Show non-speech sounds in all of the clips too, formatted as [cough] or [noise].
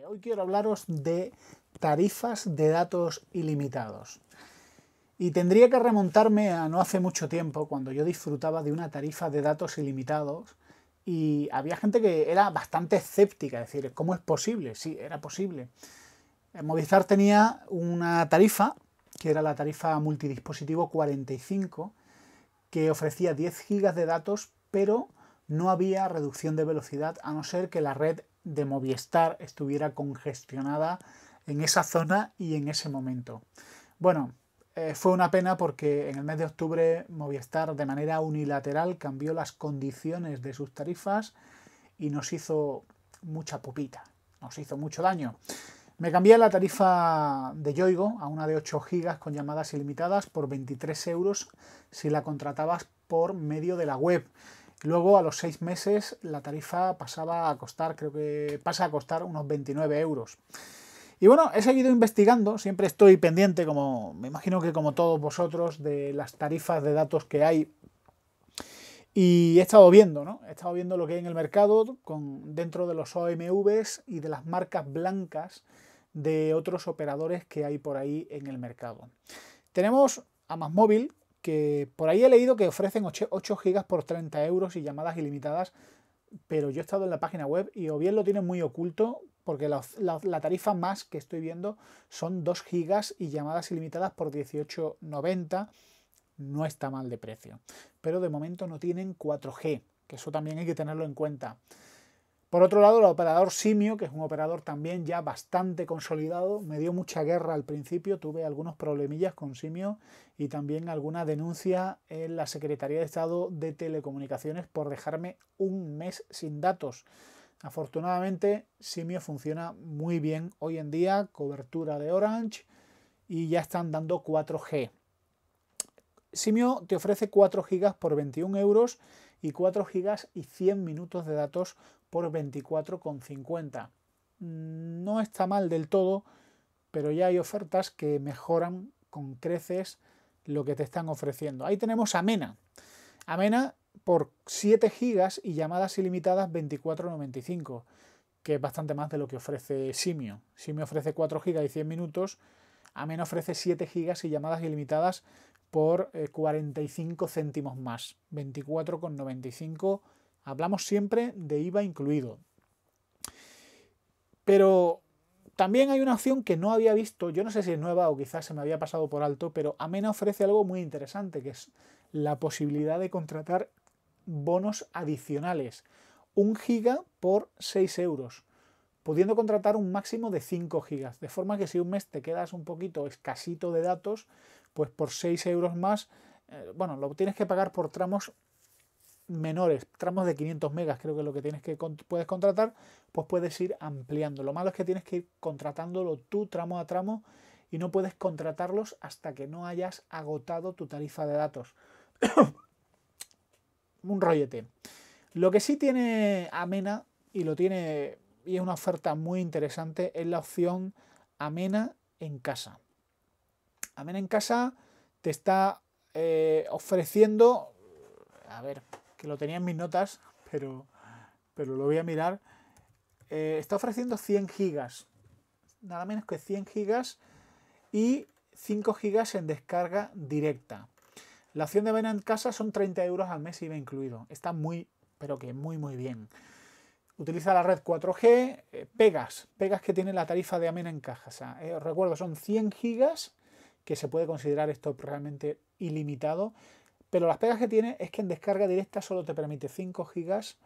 Eh, hoy quiero hablaros de tarifas de datos ilimitados. Y tendría que remontarme a no hace mucho tiempo, cuando yo disfrutaba de una tarifa de datos ilimitados y había gente que era bastante escéptica, es decir, ¿cómo es posible? Sí, era posible. Eh, Movistar tenía una tarifa, que era la tarifa multidispositivo 45, que ofrecía 10 gigas de datos, pero no había reducción de velocidad a no ser que la red de Movistar estuviera congestionada en esa zona y en ese momento. Bueno, eh, fue una pena porque en el mes de octubre Movistar de manera unilateral cambió las condiciones de sus tarifas y nos hizo mucha pupita, nos hizo mucho daño. Me cambié la tarifa de Yoigo a una de 8 gigas con llamadas ilimitadas por 23 euros si la contratabas por medio de la web. Luego, a los seis meses, la tarifa pasaba a costar, creo que pasa a costar unos 29 euros. Y bueno, he seguido investigando, siempre estoy pendiente, como me imagino que como todos vosotros, de las tarifas de datos que hay. Y he estado viendo, ¿no? He estado viendo lo que hay en el mercado con, dentro de los OMVs y de las marcas blancas de otros operadores que hay por ahí en el mercado. Tenemos a más móvil que por ahí he leído que ofrecen 8 GB por 30 euros y llamadas ilimitadas, pero yo he estado en la página web y o bien lo tienen muy oculto, porque la, tarifa más que estoy viendo son 2 GB y llamadas ilimitadas por 18,90. No está mal de precio, pero de momento no tienen 4G, que eso también hay que tenerlo en cuenta. Por otro lado, el operador Simio, que es un operador también ya bastante consolidado, me dio mucha guerra al principio, tuve algunos problemillas con Simio y también alguna denuncia en la Secretaría de Estado de Telecomunicaciones por dejarme un mes sin datos. Afortunadamente, Simio funciona muy bien hoy en día, cobertura de Orange y ya están dando 4G. Simio te ofrece 4 gigas por 21 euros y 4 gigas y 100 minutos de datos por 24,50. No está mal del todo, pero ya hay ofertas que mejoran con creces lo que te están ofreciendo. Ahí tenemos Amena. Amena por 7 GB y llamadas ilimitadas 24.95, que es bastante más de lo que ofrece Simio. Simio ofrece 4 GB y 100 minutos, Amena ofrece 7 GB y llamadas ilimitadas por 45 eh, céntimos más, 24,95 Hablamos siempre de IVA incluido. Pero también hay una opción que no había visto, yo no sé si es nueva o quizás se me había pasado por alto, pero Amena ofrece algo muy interesante, que es la posibilidad de contratar bonos adicionales. Un giga por 6 euros, pudiendo contratar un máximo de 5 gigas. De forma que si un mes te quedas un poquito escasito de datos, pues por 6 euros más, eh, bueno, lo tienes que pagar por tramos menores, tramos de 500 megas creo que es lo que tienes que puedes contratar, pues puedes ir ampliando. Lo malo es que tienes que ir contratándolo tú tramo a tramo y no puedes contratarlos hasta que no hayas agotado tu tarifa de datos. [coughs] Un rollete. Lo que sí tiene Amena y lo tiene y es una oferta muy interesante es la opción Amena en casa. Amena en casa te está eh, ofreciendo a ver, que lo tenía en mis notas, pero, pero lo voy a mirar. Eh, está ofreciendo 100 gigas, nada menos que 100 gigas y 5 gigas en descarga directa. La opción de vena en casa son 30 euros al mes y va incluido. Está muy, pero que muy, muy bien. Utiliza la red 4G, eh, pegas, pegas que tiene la tarifa de Amena en casa. Eh, os recuerdo, son 100 gigas, que se puede considerar esto realmente ilimitado, pero las pegas que tiene es que en descarga directa solo te permite 5 gigas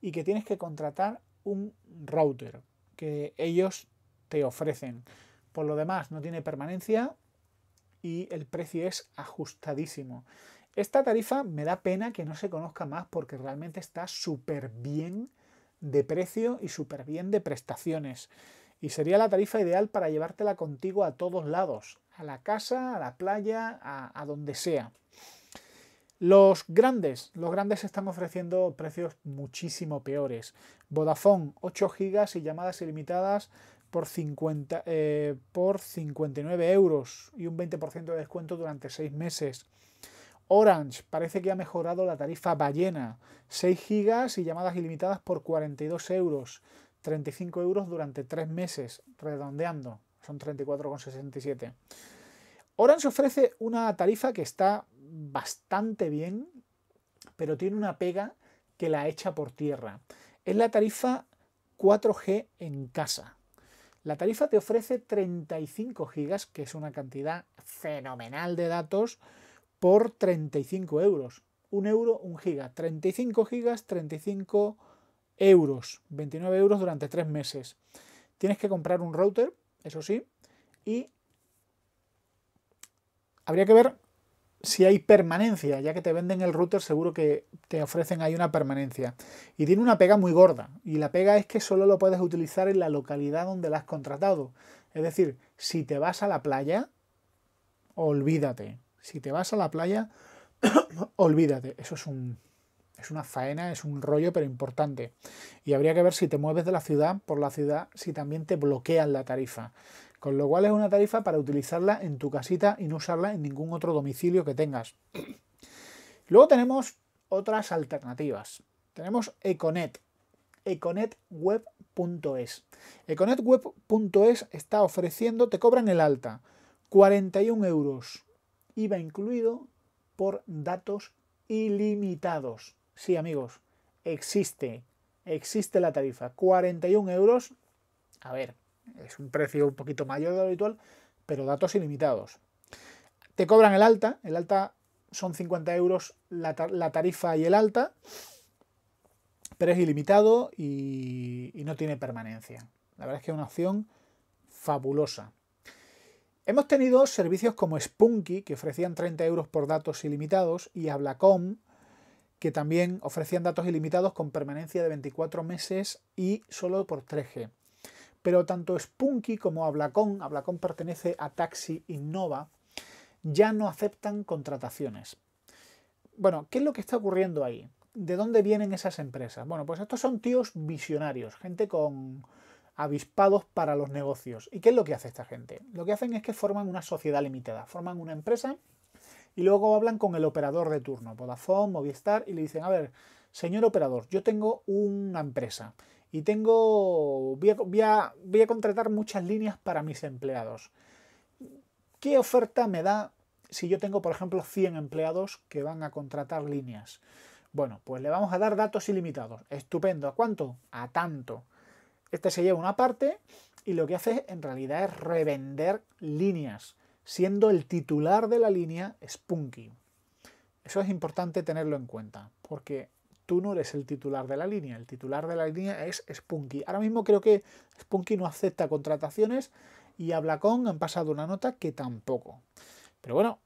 y que tienes que contratar un router que ellos te ofrecen. Por lo demás, no tiene permanencia y el precio es ajustadísimo. Esta tarifa me da pena que no se conozca más porque realmente está súper bien de precio y súper bien de prestaciones. Y sería la tarifa ideal para llevártela contigo a todos lados, a la casa, a la playa, a donde sea. Los grandes, los grandes están ofreciendo precios muchísimo peores. Vodafone 8 gigas y llamadas ilimitadas por, 50, eh, por 59 euros y un 20% de descuento durante 6 meses. Orange parece que ha mejorado la tarifa ballena. 6 gigas y llamadas ilimitadas por 42 euros. 35 euros durante 3 meses, redondeando. Son 34,67. Orange ofrece una tarifa que está bastante bien, pero tiene una pega que la echa por tierra. Es la tarifa 4G en casa. La tarifa te ofrece 35 gigas, que es una cantidad fenomenal de datos, por 35 euros. Un euro, un giga. 35 gigas, 35 euros. 29 euros durante 3 meses. Tienes que comprar un router, eso sí, y habría que ver si hay permanencia, ya que te venden el router seguro que te ofrecen ahí una permanencia. Y tiene una pega muy gorda, y la pega es que solo lo puedes utilizar en la localidad donde la has contratado. Es decir, si te vas a la playa, olvídate. Si te vas a la playa, [coughs] olvídate. Eso es un es una faena, es un rollo, pero importante. Y habría que ver si te mueves de la ciudad por la ciudad, si también te bloquean la tarifa. Con lo cual es una tarifa para utilizarla en tu casita y no usarla en ningún otro domicilio que tengas. [clears throat] Luego tenemos otras alternativas. Tenemos Econet, econetweb.es. Econetweb.es está ofreciendo, te cobran el alta, 41 euros, IVA incluido por datos ilimitados. Sí, amigos, existe, existe la tarifa. 41 euros. A ver, es un precio un poquito mayor de lo habitual, pero datos ilimitados. Te cobran el alta, el alta son 50 euros la, tarifa y el alta, pero es ilimitado y, no tiene permanencia. La verdad es que es una opción fabulosa. Hemos tenido servicios como Spunky, que ofrecían 30 euros por datos ilimitados, y Hablacom, que también ofrecían datos ilimitados con permanencia de 24 meses y solo por 3G. Pero tanto Spunky como Ablacon, Ablacon pertenece a Taxi Innova, ya no aceptan contrataciones. Bueno, ¿qué es lo que está ocurriendo ahí? ¿De dónde vienen esas empresas? Bueno, pues estos son tíos visionarios, gente con avispados para los negocios. ¿Y qué es lo que hace esta gente? Lo que hacen es que forman una sociedad limitada, forman una empresa y luego hablan con el operador de turno, Vodafone, Movistar, y le dicen, a ver, señor operador, yo tengo una empresa y tengo, voy a, voy a contratar muchas líneas para mis empleados. ¿Qué oferta me da si yo tengo, por ejemplo, 100 empleados que van a contratar líneas? Bueno, pues le vamos a dar datos ilimitados. Estupendo. ¿A cuánto? A tanto. Este se lleva una parte y lo que hace en realidad es revender líneas siendo el titular de la línea Spunky. Eso es importante tenerlo en cuenta, porque tú no eres el titular de la línea, el titular de la línea es Spunky. Ahora mismo creo que Spunky no acepta contrataciones y a han pasado una nota que tampoco. Pero bueno,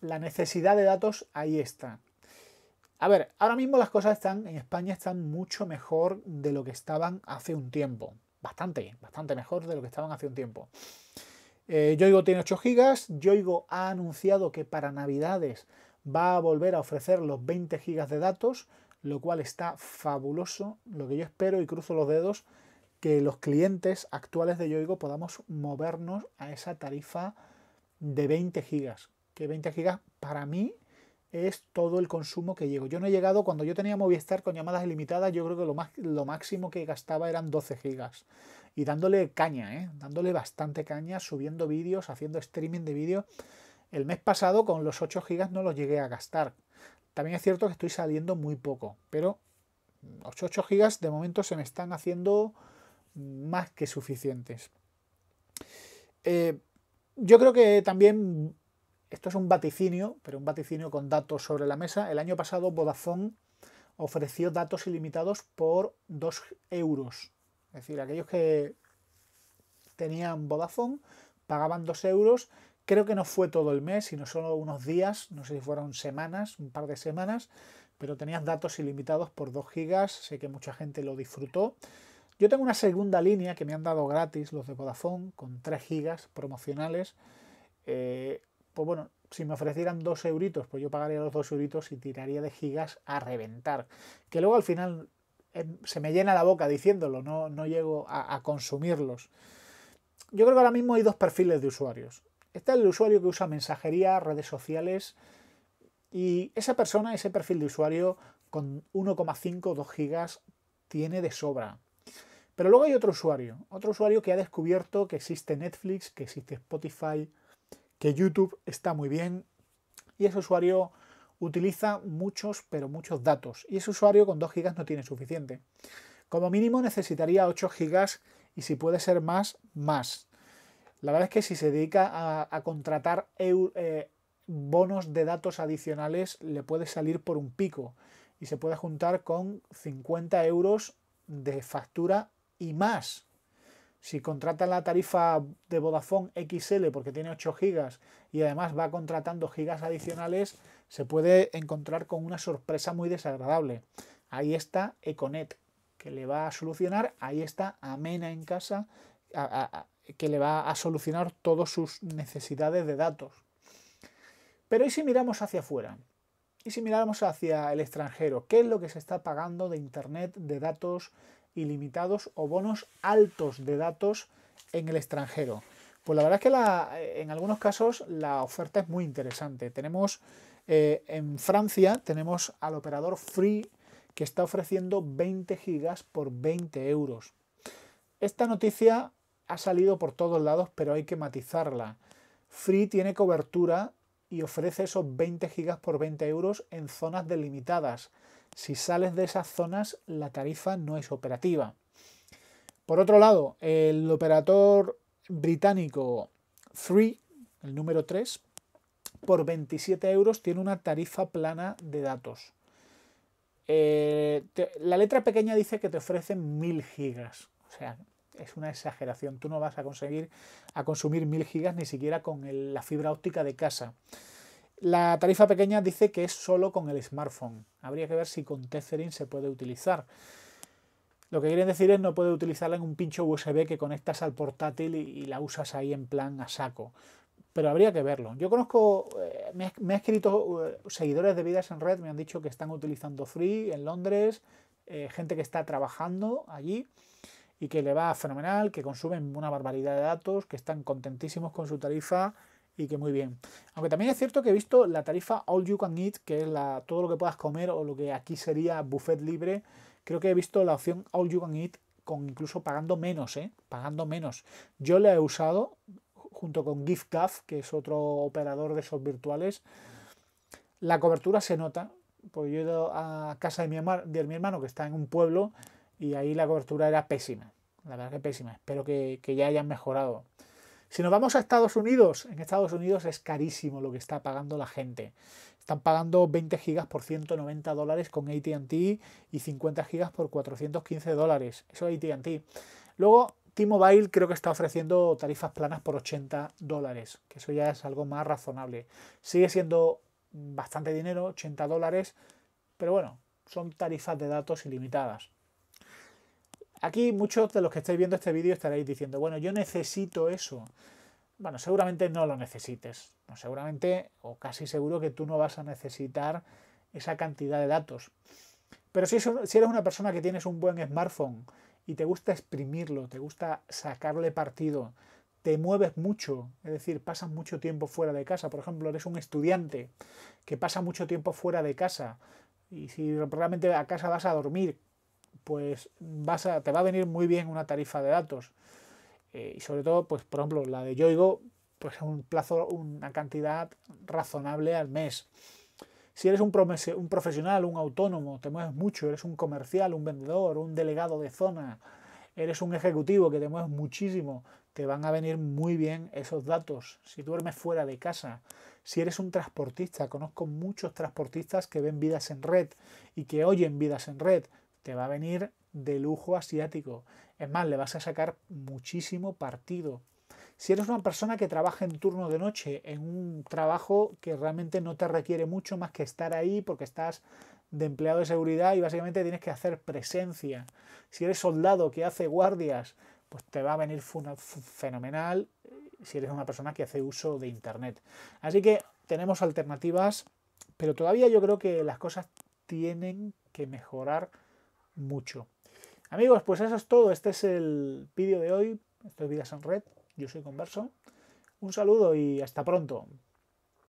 la necesidad de datos ahí está. A ver, ahora mismo las cosas están en España están mucho mejor de lo que estaban hace un tiempo. Bastante, bastante mejor de lo que estaban hace un tiempo. Eh, Yoigo tiene 8 GB, Yoigo ha anunciado que para Navidades va a volver a ofrecer los 20 GB de datos, lo cual está fabuloso, lo que yo espero y cruzo los dedos, que los clientes actuales de Yoigo podamos movernos a esa tarifa de 20 GB, que 20 GB para mí es todo el consumo que llego. Yo no he llegado, cuando yo tenía Movistar con llamadas ilimitadas, yo creo que lo, máximo que gastaba eran 12 GB, y dándole caña, ¿eh? dándole bastante caña, subiendo vídeos, haciendo streaming de vídeos. El mes pasado con los 8 GB no los llegué a gastar. También es cierto que estoy saliendo muy poco, pero los 8 GB de momento se me están haciendo más que suficientes. Eh, yo creo que también esto es un vaticinio, pero un vaticinio con datos sobre la mesa. El año pasado Vodafone ofreció datos ilimitados por 2 euros es decir, aquellos que tenían Vodafone pagaban 2 euros. Creo que no fue todo el mes, sino solo unos días, no sé si fueron semanas, un par de semanas, pero tenías datos ilimitados por 2 gigas. Sé que mucha gente lo disfrutó. Yo tengo una segunda línea que me han dado gratis los de Vodafone con 3 gigas promocionales. Eh, pues bueno, si me ofrecieran 2 euritos, pues yo pagaría los 2 euritos y tiraría de gigas a reventar. Que luego al final se me llena la boca diciéndolo, no, no llego a, consumirlos. Yo creo que ahora mismo hay dos perfiles de usuarios. Está el usuario que usa mensajería, redes sociales, y esa persona, ese perfil de usuario con 1,5 2 gigas tiene de sobra. Pero luego hay otro usuario, otro usuario que ha descubierto que existe Netflix, que existe Spotify, que YouTube está muy bien, y ese usuario utiliza muchos, pero muchos datos y ese usuario con 2 GB no tiene suficiente. Como mínimo necesitaría 8 GB y si puede ser más, más. La verdad es que si se dedica a, contratar eh, bonos de datos adicionales, le puede salir por un pico y se puede juntar con 50 euros de factura y más. Si contrata la tarifa de Vodafone XL porque tiene 8 gigas y además va contratando gigas adicionales, se puede encontrar con una sorpresa muy desagradable. Ahí está Econet, que le va a solucionar, ahí está Amena en casa, que le va a solucionar todas sus necesidades de datos. Pero ¿y si miramos hacia afuera? ¿Y si miramos hacia el extranjero? ¿Qué es lo que se está pagando de Internet, de datos ilimitados o bonos altos de datos en el extranjero? Pues la verdad es que en algunos casos la oferta es muy interesante. Tenemos eh, en Francia tenemos al operador Free que está ofreciendo 20 gigas por 20 euros. Esta noticia ha salido por todos lados, pero hay que matizarla. Free tiene cobertura y ofrece esos 20 gigas por 20 euros en zonas delimitadas. Si sales de esas zonas, la tarifa no es operativa. Por otro lado, el operador británico Free, el número 3, por 27 euros tiene una tarifa plana de datos. Eh, la letra pequeña dice que te ofrecen 1000 gigas. O sea, es una exageración. Tú no vas a conseguir a consumir 1000 gigas ni siquiera con la fibra óptica de casa. La tarifa pequeña dice que es solo con el smartphone. Habría que ver si con Tethering se puede utilizar. Lo que quieren decir es no puede utilizarla en un pincho USB que conectas al portátil y la usas ahí en plan a saco pero habría que verlo. Yo conozco, eh, me, han escrito eh, seguidores de Vidas en Red, me han dicho que están utilizando Free en Londres, eh, gente que está trabajando allí y que le va fenomenal, que consumen una barbaridad de datos, que están contentísimos con su tarifa y que muy bien. Aunque también es cierto que he visto la tarifa All You Can Eat, que es la, todo lo que puedas comer o lo que aquí sería buffet libre, creo que he visto la opción All You Can Eat con incluso pagando menos, ¿eh? Pagando menos. Yo la he usado, junto con GIFCAF, que es otro operador de esos virtuales. La cobertura se nota, pues yo he ido a casa de mi, hermano que está en un pueblo y ahí la cobertura era pésima, la verdad que pésima, espero que, que ya hayan mejorado. Si nos vamos a Estados Unidos, en Estados Unidos es carísimo lo que está pagando la gente. Están pagando 20 gigas por 190 dólares con ATT y 50 gigas por 415 dólares. Eso es ATT. Luego T-Mobile creo que está ofreciendo tarifas planas por 80 dólares, que eso ya es algo más razonable. Sigue siendo bastante dinero, 80 dólares, pero bueno, son tarifas de datos ilimitadas. Aquí muchos de los que estáis viendo este vídeo estaréis diciendo, bueno, yo necesito eso. Bueno, seguramente no lo necesites. No, seguramente o casi seguro que tú no vas a necesitar esa cantidad de datos. Pero si, eres una persona que tienes un buen smartphone, y te gusta exprimirlo, te gusta sacarle partido, te mueves mucho, es decir, pasas mucho tiempo fuera de casa. Por ejemplo, eres un estudiante que pasa mucho tiempo fuera de casa y si realmente a casa vas a dormir, pues vas te va a venir muy bien una tarifa de datos. Eh, y sobre todo, pues por ejemplo, la de Yoigo, pues un plazo, una cantidad razonable al mes. Si eres un, un profesional, un autónomo, te mueves mucho, eres un comercial, un vendedor, un delegado de zona, eres un ejecutivo que te mueves muchísimo, te van a venir muy bien esos datos. Si duermes fuera de casa, si eres un transportista, conozco muchos transportistas que ven vidas en red y que oyen vidas en red, te va a venir de lujo asiático. Es más, le vas a sacar muchísimo partido si eres una persona que trabaja en turno de noche, en un trabajo que realmente no te requiere mucho más que estar ahí porque estás de empleado de seguridad y básicamente tienes que hacer presencia. Si eres soldado que hace guardias, pues te va a venir fenomenal eh, si eres una persona que hace uso de Internet. Así que tenemos alternativas, pero todavía yo creo que las cosas tienen que mejorar mucho. Amigos, pues eso es todo. Este es el vídeo de hoy. Esto Vidas en Red. Yo soy Converso. Un saludo y hasta pronto.